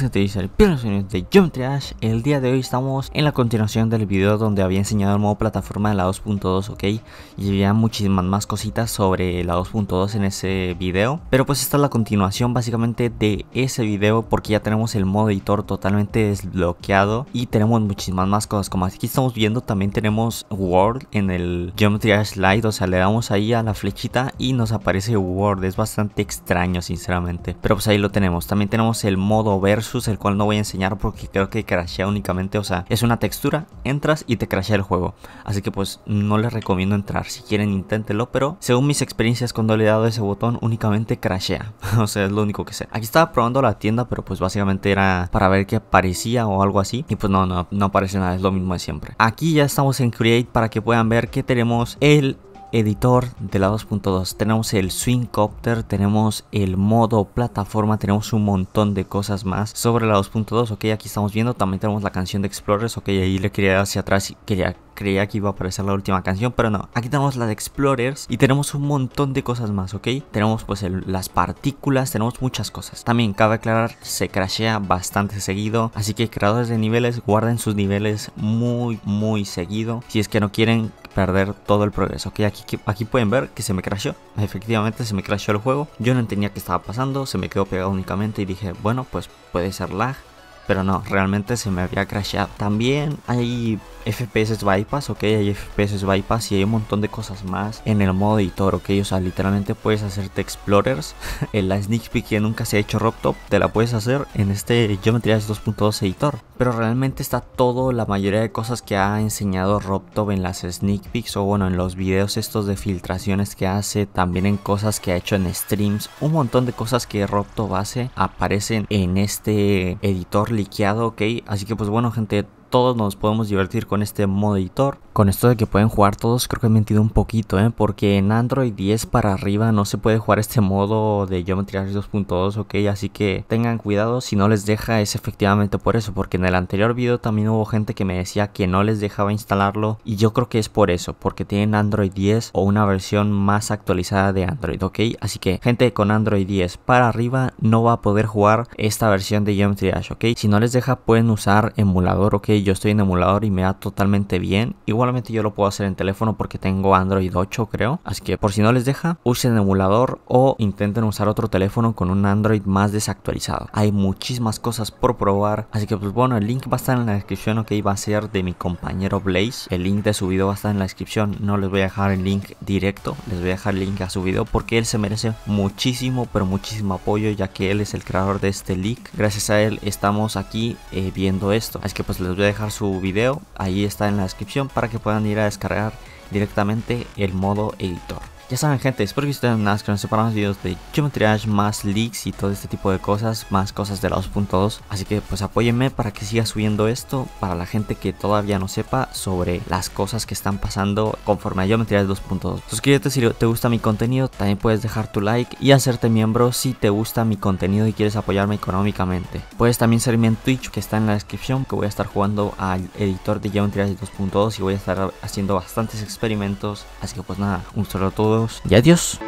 que te dice el de Geometry Trash. El día de hoy estamos en la continuación del video donde había enseñado el modo plataforma de la 2.2, ok. Y había muchísimas más cositas sobre la 2.2 en ese video. Pero pues esta es la continuación básicamente de ese video porque ya tenemos el modo editor totalmente desbloqueado y tenemos muchísimas más cosas. Como aquí estamos viendo también tenemos Word en el Geometry Lite o sea le damos ahí a la flechita y nos aparece Word. Es bastante extraño sinceramente. Pero pues ahí lo tenemos. También tenemos el modo verde el cual no voy a enseñar porque creo que crashea únicamente, o sea, es una textura, entras y te crashea el juego. Así que pues no les recomiendo entrar, si quieren inténtelo, pero según mis experiencias cuando le he dado ese botón únicamente crashea, o sea, es lo único que sé. Aquí estaba probando la tienda, pero pues básicamente era para ver qué parecía o algo así, y pues no, no, no aparece nada, es lo mismo de siempre. Aquí ya estamos en Create para que puedan ver que tenemos el editor de la 2.2. Tenemos el swing copter tenemos el modo plataforma, tenemos un montón de cosas más sobre la 2.2. Ok, aquí estamos viendo, también tenemos la canción de Explorers. Ok, ahí le quería hacia atrás y quería creía que iba a aparecer la última canción, pero no. Aquí tenemos las de Explorers y tenemos un montón de cosas más, ¿ok? Tenemos pues las partículas, tenemos muchas cosas. También cabe aclarar, se crashea bastante seguido, así que creadores de niveles guarden sus niveles muy, muy seguido. Si es que no quieren perder todo el progreso. Ok, aquí, pueden ver que se me crasheó, Efectivamente se me crasheó el juego. Yo no entendía qué estaba pasando. Se me quedó pegado únicamente y dije, bueno, pues puede ser lag. Pero no, realmente se me había crashado También hay FPS bypass, ok, hay FPS bypass y hay un montón de cosas más en el modo editor, ok, o sea, literalmente puedes hacerte explorers, en la sneak peek que nunca se ha hecho RobTop, te la puedes hacer en este Geometry 2.2 editor, pero realmente está todo, la mayoría de cosas que ha enseñado RobTop en las sneak peeks o bueno, en los videos estos de filtraciones que hace, también en cosas que ha hecho en streams, un montón de cosas que RobTop hace aparecen en este editor liqueado, ok. Así que pues bueno, gente, todos nos podemos divertir con este modo editor. Con esto de que pueden jugar todos, creo que he mentido un poquito, ¿eh? porque en Android 10 para arriba no se puede jugar este modo de Geometry Dash 2.2, ok, así que tengan cuidado, si no les deja es efectivamente por eso, porque en el anterior video también hubo gente que me decía que no les dejaba instalarlo y yo creo que es por eso, porque tienen Android 10 o una versión más actualizada de Android, ok, así que gente con Android 10 para arriba no va a poder jugar esta versión de Geometry Dash, ok, si no les deja pueden usar emulador, ok, yo estoy en emulador y me da totalmente bien. Igualmente yo lo puedo hacer en teléfono porque tengo Android 8 creo. Así que por si no les deja, usen emulador o intenten usar otro teléfono con un Android más desactualizado. Hay muchísimas cosas por probar. Así que pues bueno, el link va a estar en la descripción ok, va a ser de mi compañero Blaze. El link de su video va a estar en la descripción. No les voy a dejar el link directo. Les voy a dejar el link a su video porque él se merece muchísimo, pero muchísimo apoyo ya que él es el creador de este link, Gracias a él estamos aquí eh, viendo esto. Así que pues les voy a dejar su video, ahí está en la descripción para que puedan ir a descargar directamente el modo editor. Ya saben gente, espero que ustedes no que más vídeos videos de Geometry más leaks y todo este tipo de cosas, más cosas de la 2.2. Así que pues apóyenme para que siga subiendo esto, para la gente que todavía no sepa sobre las cosas que están pasando conforme a Geometry 2.2. Suscríbete si te gusta mi contenido, también puedes dejar tu like y hacerte miembro si te gusta mi contenido y quieres apoyarme económicamente. Puedes también seguirme en Twitch que está en la descripción, que voy a estar jugando al editor de Geometry 2.2 y voy a estar haciendo bastantes experimentos. Así que pues nada, un saludo a todos y adiós.